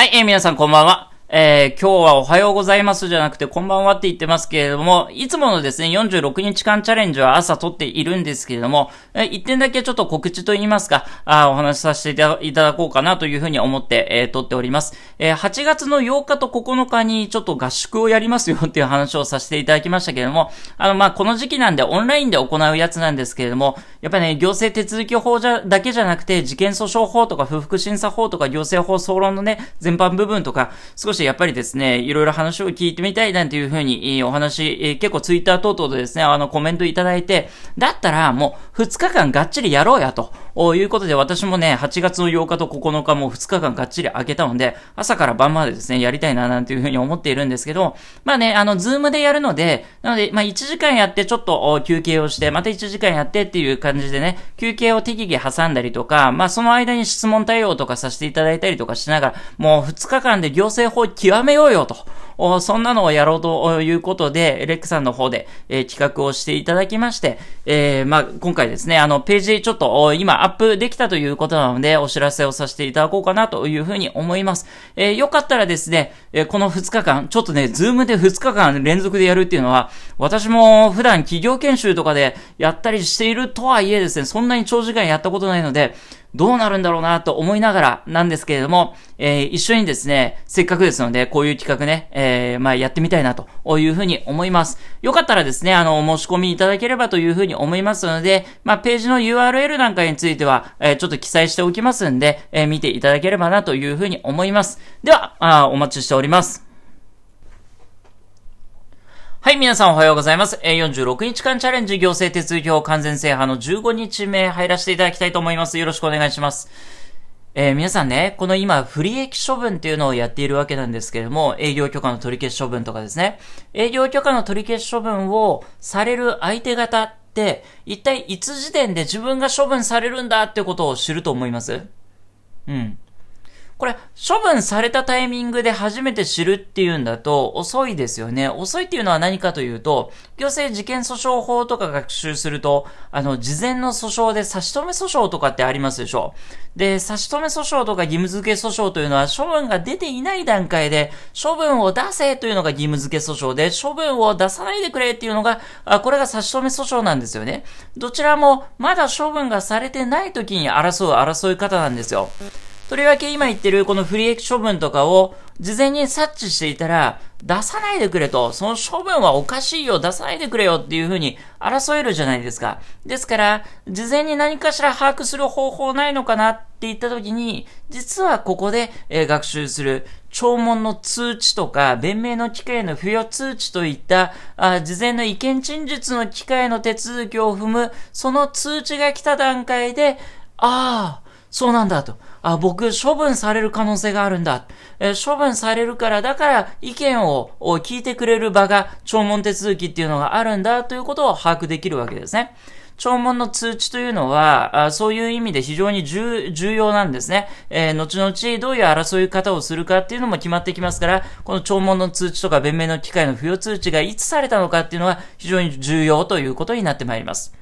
はい、えー、皆さんこんばんは。えー、今日はおはようございますじゃなくてこんばんはって言ってますけれども、いつものですね、46日間チャレンジは朝撮っているんですけれども、えー、一点だけちょっと告知と言いますか、あお話しさせていただこうかなというふうに思って、えー、撮っております。えー、8月の8日と9日にちょっと合宿をやりますよっていう話をさせていただきましたけれども、あの、まあ、この時期なんでオンラインで行うやつなんですけれども、やっぱりね、行政手続き法じゃ、だけじゃなくて、事件訴訟法とか、不服審査法とか、行政法総論のね、全般部分とか、少ししやっぱりですね、いろいろ話を聞いてみたいなんていうふうにお話、結構ツイッター等々でですね、あのコメントいただいて、だったらもう2日間がっちりやろうやと。ということで、私もね、8月の8日と9日も2日間がっちり開けたので、朝から晩までですね、やりたいななんていうふうに思っているんですけど、まあね、あの、ズームでやるので、なので、まあ1時間やってちょっと休憩をして、また1時間やってっていう感じでね、休憩を適宜挟んだりとか、まあその間に質問対応とかさせていただいたりとかしながら、もう2日間で行政法極めようよと。そんなのをやろうということで、レックさんの方で、えー、企画をしていただきまして、えー、まあ、今回ですね、あの、ページちょっと今アップできたということなので、お知らせをさせていただこうかなというふうに思います。えー、よかったらですね、えこの2日間、ちょっとね、ズームで2日間連続でやるっていうのは、私も普段企業研修とかでやったりしているとはいえですね、そんなに長時間やったことないので、どうなるんだろうなと思いながらなんですけれども、えー、一緒にですね、せっかくですので、こういう企画ね、えー、まあ、やってみたいなというふうに思います。よかったらですね、あの、お申し込みいただければというふうに思いますので、まあ、ページの URL なんかについては、えー、ちょっと記載しておきますんで、え見ていただければなというふうに思います。では、あお待ちしております。はい、皆さんおはようございます。46日間チャレンジ行政手続き法完全制覇の15日目入らせていただきたいと思います。よろしくお願いします。えー、皆さんね、この今、不利益処分っていうのをやっているわけなんですけれども、営業許可の取り消し処分とかですね。営業許可の取り消し処分をされる相手方って、一体いつ時点で自分が処分されるんだってことを知ると思いますうん。これ、処分されたタイミングで初めて知るっていうんだと遅いですよね。遅いっていうのは何かというと、行政事件訴訟法とか学習すると、あの、事前の訴訟で差し止め訴訟とかってありますでしょで、差し止め訴訟とか義務付け訴訟というのは処分が出ていない段階で、処分を出せというのが義務付け訴訟で、処分を出さないでくれっていうのが、あこれが差し止め訴訟なんですよね。どちらもまだ処分がされてない時に争う争い方なんですよ。とりわけ今言ってるこの不利益処分とかを事前に察知していたら、出さないでくれと、その処分はおかしいよ、出さないでくれよっていうふうに争えるじゃないですか。ですから、事前に何かしら把握する方法ないのかなって言った時に、実はここで、えー、学習する、聴聞の通知とか、弁明の機会の付与通知といった、あ事前の意見陳述の機会の手続きを踏む、その通知が来た段階で、ああ、そうなんだと。あ、僕、処分される可能性があるんだ。え処分されるから、だから意見を聞いてくれる場が、聴聞手続きっていうのがあるんだということを把握できるわけですね。聴聞の通知というのは、あそういう意味で非常に重要なんですね。えー、後々どういう争い方をするかっていうのも決まってきますから、この聴聞の通知とか弁明の機会の付与通知がいつされたのかっていうのは非常に重要ということになってまいります。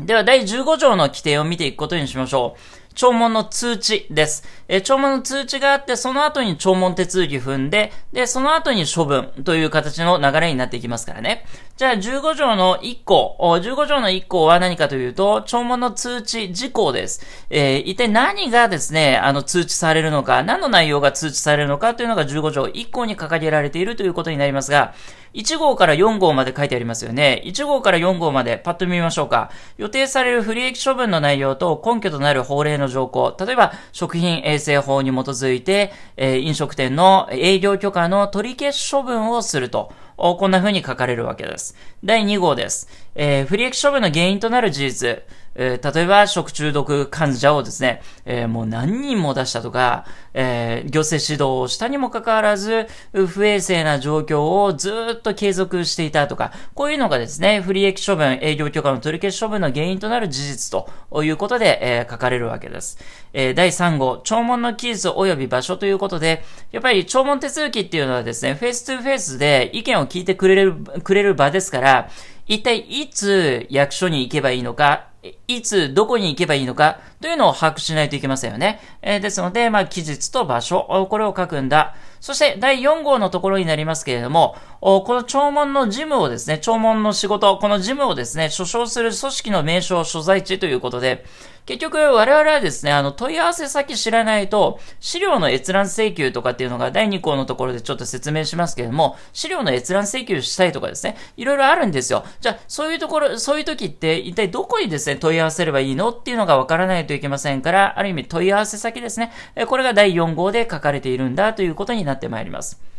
では、第15条の規定を見ていくことにしましょう。聴聞の通知です。えー、聴聞の通知があって、その後に聴聞手続き踏んで、で、その後に処分という形の流れになっていきますからね。じゃあ、15条の1項、15条の1項は何かというと、聴聞の通知事項です。えー、一体何がですね、あの、通知されるのか、何の内容が通知されるのかというのが15条1項に掲げられているということになりますが、1号から4号まで書いてありますよね。1号から4号までパッと見ましょうか。予定される不利益処分の内容と根拠となる法令の条項。例えば、食品衛生法に基づいて、えー、飲食店の営業許可の取り消し処分をすると。こんな風に書かれるわけです。第2号です。えー、不利益処分の原因となる事実。えー、例えば食中毒患者をですね、えー、もう何人も出したとか、えー、行政指導をしたにもかかわらず、不衛生な状況をずっと継続していたとか、こういうのがですね、不利益処分、営業許可の取り消し処分の原因となる事実ということで、え書かれるわけです。え第3号、聴聞の技術及び場所ということで、やっぱり聴聞手続きっていうのはですね、フェイス2フェイスで意見を聞いてくれる、くれる場ですから、一体いつ役所に行けばいいのか、いつ、どこに行けばいいのかというのを把握しないといけませんよね。えー、ですので、まあ、期日と場所、これを書くんだ。そして、第4号のところになりますけれども、この弔問の事務をですね、弔問の仕事、この事務をですね、所掌する組織の名称、所在地ということで、結局、我々はですね、あの、問い合わせ先知らないと、資料の閲覧請求とかっていうのが第2項のところでちょっと説明しますけれども、資料の閲覧請求したいとかですね、いろいろあるんですよ。じゃあ、そういうところ、そういう時って、一体どこにですね、問い合わせ合わせればいいのっていうのがわからないといけませんから、ある意味問い合わせ先ですね。これが第4号で書かれているんだということになってまいります。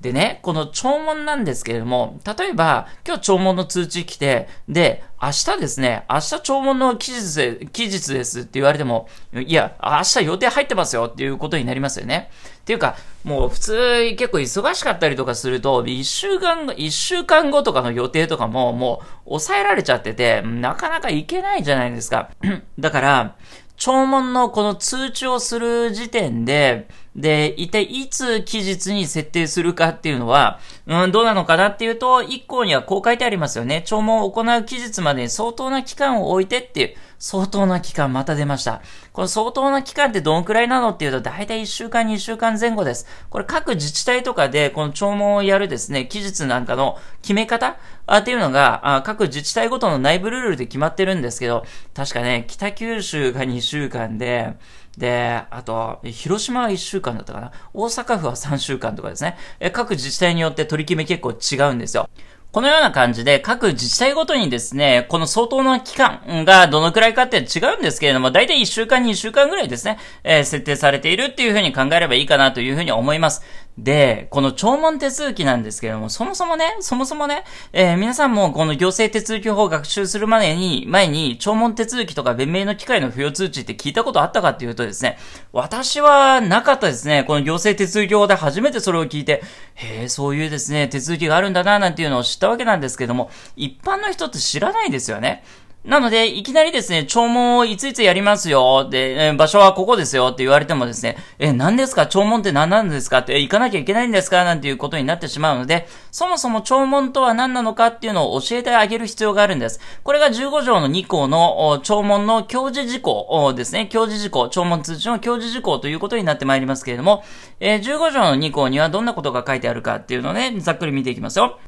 でね、この弔問なんですけれども、例えば、今日弔問の通知来て、で、明日ですね、明日弔問の期日で期日ですって言われても、いや、明日予定入ってますよっていうことになりますよね。っていうか、もう普通結構忙しかったりとかすると、1週間後、1週間後とかの予定とかももう抑えられちゃってて、なかなか行けないじゃないですか。だから、聴聞のこの通知をする時点で、で、一体いつ期日に設定するかっていうのは、うん、どうなのかなっていうと、一項にはこう書いてありますよね。聴聞を行う期日までに相当な期間を置いてっていう、相当な期間また出ました。この相当な期間ってどんくらいなのっていうと、大体1週間、2週間前後です。これ各自治体とかで、この弔問をやるですね、期日なんかの決め方っていうのが、各自治体ごとの内部ルールで決まってるんですけど、確かね、北九州が2週間で、で、あと、広島は1週間だったかな。大阪府は3週間とかですね。各自治体によって取り決め結構違うんですよ。このような感じで各自治体ごとにですね、この相当の期間がどのくらいかって違うんですけれども、大体1週間2週間ぐらいですね、えー、設定されているっていうふうに考えればいいかなというふうに思います。で、この聴聞手続きなんですけれども、そもそもね、そもそもね、えー、皆さんもこの行政手続き法を学習するまでに、前に聴聞手続きとか弁明の機会の付与通知って聞いたことあったかっていうとですね、私はなかったですね。この行政手続き法で初めてそれを聞いて、へえ、そういうですね、手続きがあるんだななんていうのを知ってったわけなんですけども、一般の人って知らないですよね。なので、いきなりですね、弔問をいついつやりますよ、で、えー、場所はここですよって言われてもですね、えー、何ですか弔問って何なんですかって、え行かなきゃいけないんですかなんていうことになってしまうので、そもそも弔問とは何なのかっていうのを教えてあげる必要があるんです。これが15条の2項の弔問の教示事項ですね、教示事項、弔問通知の教示事項ということになってまいりますけれども、えー、15条の2項にはどんなことが書いてあるかっていうのをね、ざっくり見ていきますよ。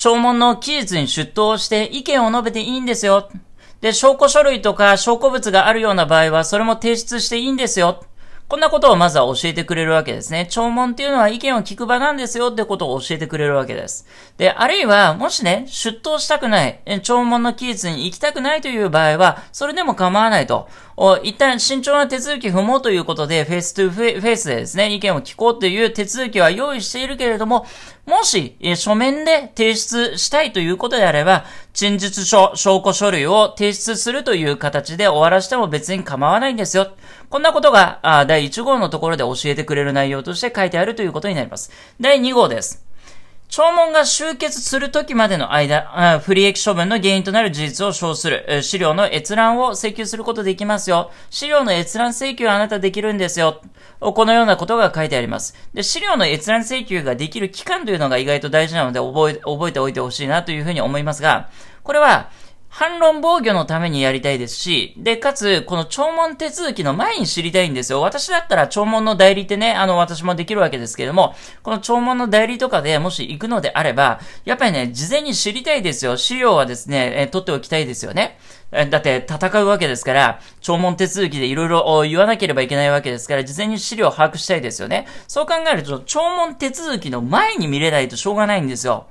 聴聞の期日に出頭して意見を述べていいんですよ。で、証拠書類とか証拠物があるような場合は、それも提出していいんですよ。こんなことをまずは教えてくれるわけですね。聴聞っていうのは意見を聞く場なんですよってことを教えてくれるわけです。で、あるいは、もしね、出頭したくない、聴聞の期日に行きたくないという場合は、それでも構わないと。一旦慎重な手続き踏もうということで、フェイス2フェイスでですね、意見を聞こうという手続きは用意しているけれども、もし、書面で提出したいということであれば、陳述書、証拠書類を提出するという形で終わらしても別に構わないんですよ。こんなことが、第1号のところで教えてくれる内容として書いてあるということになります。第2号です。聴聞が終結する時までの間、不利益処分の原因となる事実を称する、資料の閲覧を請求することできますよ。資料の閲覧請求はあなたできるんですよ。このようなことが書いてあります。で、資料の閲覧請求ができる期間というのが意外と大事なので覚え、覚えておいてほしいなというふうに思いますが、これは、反論防御のためにやりたいですし、で、かつ、この聴聞手続きの前に知りたいんですよ。私だったら聴聞の代理ってね、あの、私もできるわけですけども、この聴聞の代理とかでもし行くのであれば、やっぱりね、事前に知りたいですよ。資料はですね、えー、取っておきたいですよね。だって戦うわけですから、聴聞手続きでいろいろ言わなければいけないわけですから、事前に資料を把握したいですよね。そう考えると、聴聞手続きの前に見れないとしょうがないんですよ。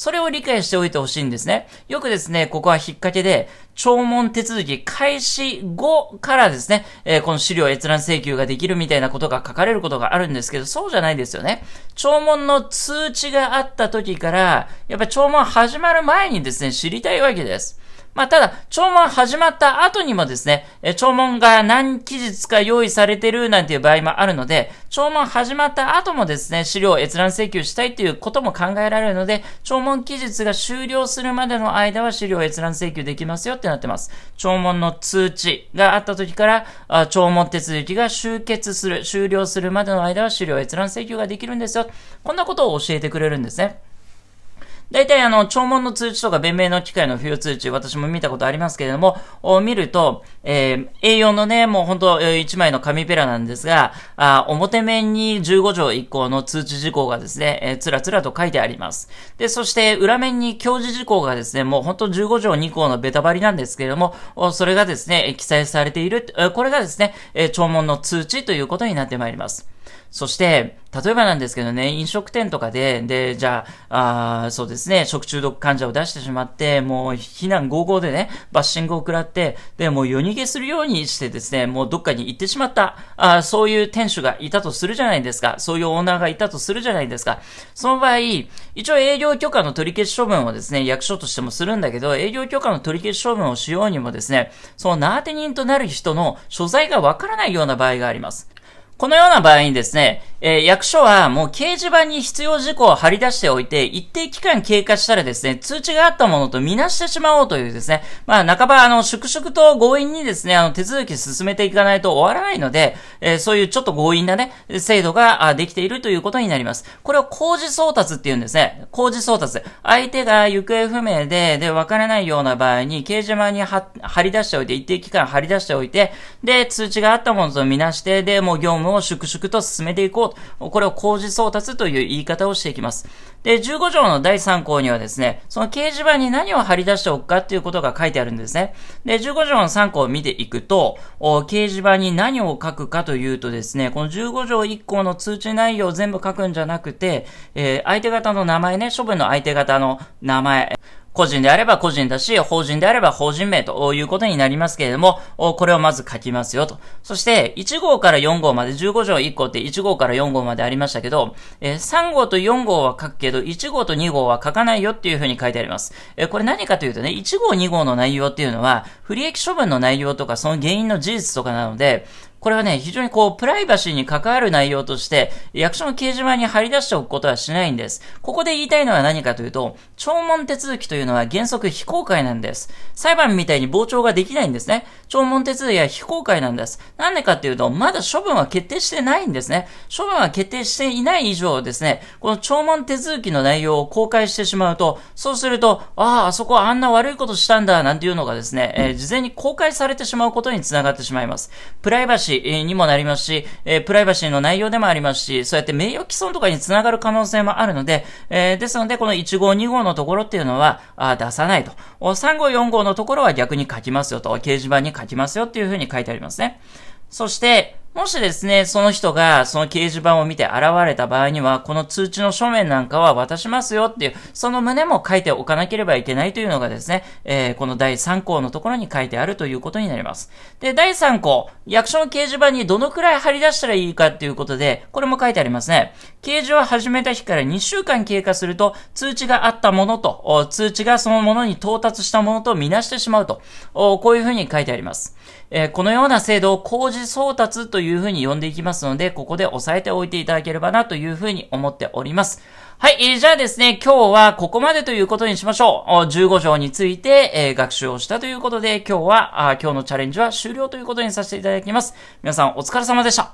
それを理解しておいてほしいんですね。よくですね、ここは引っ掛けで、聴聞手続き開始後からですね、えー、この資料閲覧請求ができるみたいなことが書かれることがあるんですけど、そうじゃないですよね。聴聞の通知があった時から、やっぱ聴聞始まる前にですね、知りたいわけです。まあ、ただ、聴聞始まった後にもですね、え聴聞が何期日か用意されてるなんていう場合もあるので、聴聞始まった後もですね、資料を閲覧請求したいということも考えられるので、聴聞期日が終了するまでの間は資料を閲覧請求できますよってなってます。聴聞の通知があった時から、あ聴聞手続きが終結する、終了するまでの間は資料閲覧請求ができるんですよ。こんなことを教えてくれるんですね。大体あの、弔問の通知とか弁明の機会の付与通知、私も見たことありますけれども、を見ると、えー、A4 のね、もう本当1枚の紙ペラなんですが、あ表面に15条1項の通知事項がですね、えー、つらつらと書いてあります。で、そして裏面に表示事項がですね、もう本当15条2項のベタバリなんですけれども、それがですね、記載されている、これがですね、えー、弔問の通知ということになってまいります。そして、例えばなんですけどね、飲食店とかで、で、じゃあ、あそうですね、食中毒患者を出してしまって、もう避難合合でね、バッシングを食らって、で、もう夜逃げするようにしてですね、もうどっかに行ってしまった、あそういう店主がいたとするじゃないですか、そういうオーナーがいたとするじゃないですか。その場合、一応営業許可の取り消し処分をですね、役所としてもするんだけど、営業許可の取り消し処分をしようにもですね、その名当て人となる人の所在がわからないような場合があります。このような場合にですね、えー、役所はもう掲示板に必要事項を貼り出しておいて、一定期間経過したらですね、通知があったものとみなしてしまおうというですね、まあ、半ば、あの、粛々と強引にですね、あの、手続き進めていかないと終わらないので、えー、そういうちょっと強引なね、制度ができているということになります。これを工事送達っていうんですね。工事送達。相手が行方不明で、で、わからないような場合に、掲示板に貼り出しておいて、一定期間貼り出しておいて、で、通知があったものとみなして、で、もう業務を粛々と進めていこうこれを工事送達という言い方をしていきます。で、15条の第3項にはですね、その掲示板に何を貼り出しておくかっていうことが書いてあるんですね。で、15条の3項を見ていくと、掲示板に何を書くかというとですね、この15条1項の通知内容を全部書くんじゃなくて、えー、相手方の名前ね、処分の相手方の名前、個人であれば個人だし、法人であれば法人名ということになりますけれども、これをまず書きますよと。そして、1号から4号まで、15条1号って1号から4号までありましたけど、3号と4号は書くけど、1号と2号は書かないよっていうふうに書いてあります。これ何かというとね、1号2号の内容っていうのは、不利益処分の内容とか、その原因の事実とかなので、これはね、非常にこう、プライバシーに関わる内容として、役所の掲示板に張り出しておくことはしないんです。ここで言いたいのは何かというと、聴聞手続きというのは原則非公開なんです。裁判みたいに傍聴ができないんですね。聴聞手続きは非公開なんです。なんでかっていうと、まだ処分は決定してないんですね。処分は決定していない以上ですね、この聴聞手続きの内容を公開してしまうと、そうすると、ああ、あそこあんな悪いことしたんだ、なんていうのがですね、えー、事前に公開されてしまうことにつながってしまいます。プライバシーし、にもなりますし、えプライバシーの内容でもありますし、そうやって名誉毀損とかにつながる可能性もあるので、えですので、この1号2号のところっていうのは、あ出さないと。3号4号のところは逆に書きますよと、掲示板に書きますよっていうふうに書いてありますね。そして、もしですね、その人がその掲示板を見て現れた場合には、この通知の書面なんかは渡しますよっていう、その旨も書いておかなければいけないというのがですね、えー、この第3項のところに書いてあるということになります。で、第3項、役所の掲示板にどのくらい貼り出したらいいかっていうことで、これも書いてありますね。掲示を始めた日から2週間経過すると、通知があったものと、通知がそのものに到達したものとみなしてしまうと、こういうふうに書いてあります。えー、このような制度を工事送達とというふうに呼んでいきますので、ここで押さえておいていただければなというふうに思っております。はい、えー、じゃあですね、今日はここまでということにしましょう。15条について、えー、学習をしたということで、今日はあ、今日のチャレンジは終了ということにさせていただきます。皆さんお疲れ様でした。